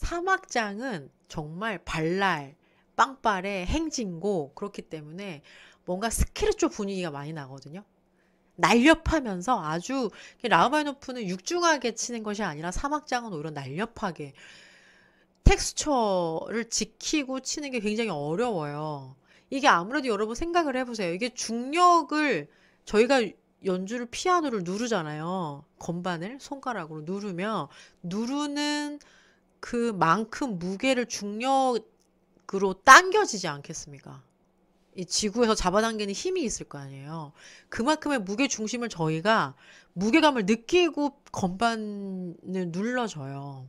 사막장은 정말 발랄, 빵빠레, 행진고 그렇기 때문에 뭔가 스키르초 분위기가 많이 나거든요. 날렵하면서 아주 라우마이노프는 육중하게 치는 것이 아니라 사막장은 오히려 날렵하게 텍스처를 지키고 치는 게 굉장히 어려워요. 이게 아무래도 여러분 생각을 해보세요. 이게 중력을 저희가 연주를 피아노를 누르잖아요. 건반을 손가락으로 누르면 누르는 그만큼 무게를 중력으로 당겨지지 않겠습니까? 이 지구에서 잡아당기는 힘이 있을 거 아니에요. 그만큼의 무게 중심을 저희가 무게감을 느끼고 건반을 눌러줘요.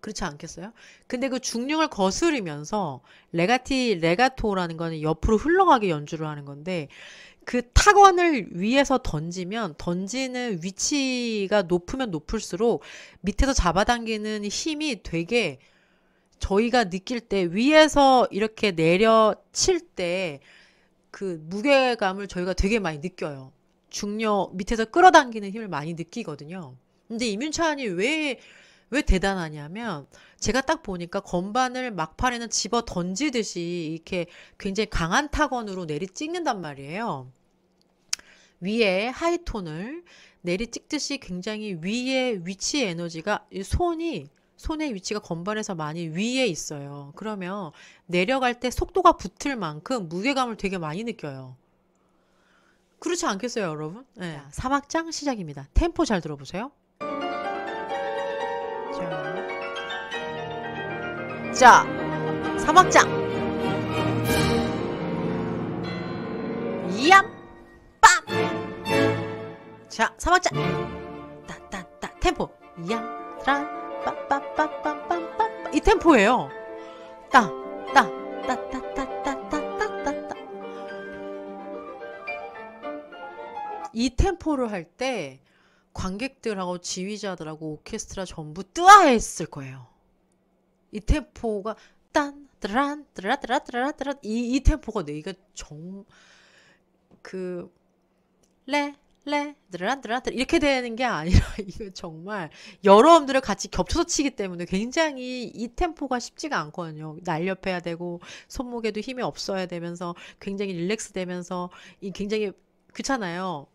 그렇지 않겠어요? 근데 그 중력을 거스르면서 레가티 레가토라는 거는 옆으로 흘러가게 연주를 하는 건데 그 타건을 위에서 던지면 던지는 위치가 높으면 높을수록 밑에서 잡아당기는 힘이 되게 저희가 느낄 때 위에서 이렇게 내려칠 때 그 무게감을 저희가 되게 많이 느껴요. 중력 밑에서 끌어당기는 힘을 많이 느끼거든요. 근데 이윤찬이 왜왜 대단하냐면 제가 딱 보니까 건반을 막판에는 집어 던지듯이 이렇게 굉장히 강한 타건으로 내리 찍는단 말이에요. 위에 하이톤을 내리 찍듯이 굉장히 위에 위치 에너지가 손이 손의 위치가 건반에서 많이 위에 있어요. 그러면 내려갈 때 속도가 붙을 만큼 무게감을 되게 많이 느껴요. 그렇지 않겠어요, 여러분? 네. 사막장 시작입니다. 템포 잘 들어보세요. 진 사막장 이 빰자 사막장 따따따 템포 이 트란 빰빰빰빰빰빰 이 템포예요 따따따따따따따따따 이 템포를 할 때 관객들하고 지휘자들하고 오케스트라 전부 뜨아했을 거예요. 이 템포가 딴 드란 드라 드라 드라 드라 이, 이 템포가 내가 정그레 레, 드란, 드란, 드라 이렇게 되는 게 아니라, 이거 정말, 여러 음들을 같이 겹쳐서 치기 때문에 굉장히 이 템포가 쉽지가 않거든요. 날렵해야 되고, 손목에도 힘이 없어야 되면서, 굉장히 릴렉스 되면서, 이 굉장히 귀찮아요.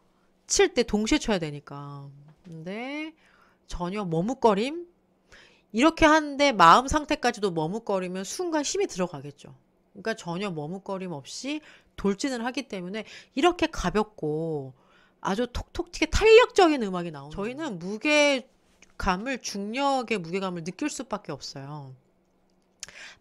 칠 때 동시에 쳐야 되니까. 근데, 전혀 머뭇거림? 이렇게 하는데 마음 상태까지도 머뭇거리면 순간 힘이 들어가겠죠. 그러니까 전혀 머뭇거림 없이 돌진을 하기 때문에 이렇게 가볍고 아주 톡톡 튀게 탄력적인 음악이 나오는 저희는 무게감을 중력의 무게감을 느낄 수밖에 없어요.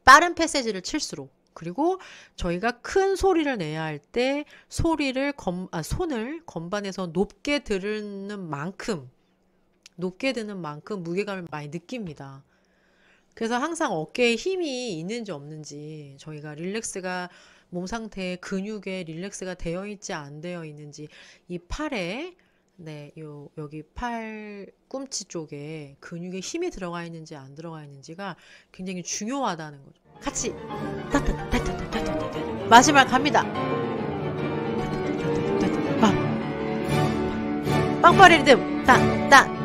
빠른 패세지를 칠수록 그리고 저희가 큰 소리를 내야 할 때 소리를 검, 아, 손을 건반에서 높게 들는 만큼 높게 드는 만큼 무게감을 많이 느낍니다. 그래서 항상 어깨에 힘이 있는지 없는지 저희가 릴렉스가 몸 상태에 근육에 릴렉스가 되어 있지 안 되어 있는지 이 팔에 네, 요 여기 팔 꿈치 쪽에 근육에 힘이 들어가 있는지 안 들어가 있는지가 굉장히 중요하다는 거죠. 같이 마지막 갑니다. 빵빠리 리듬 따따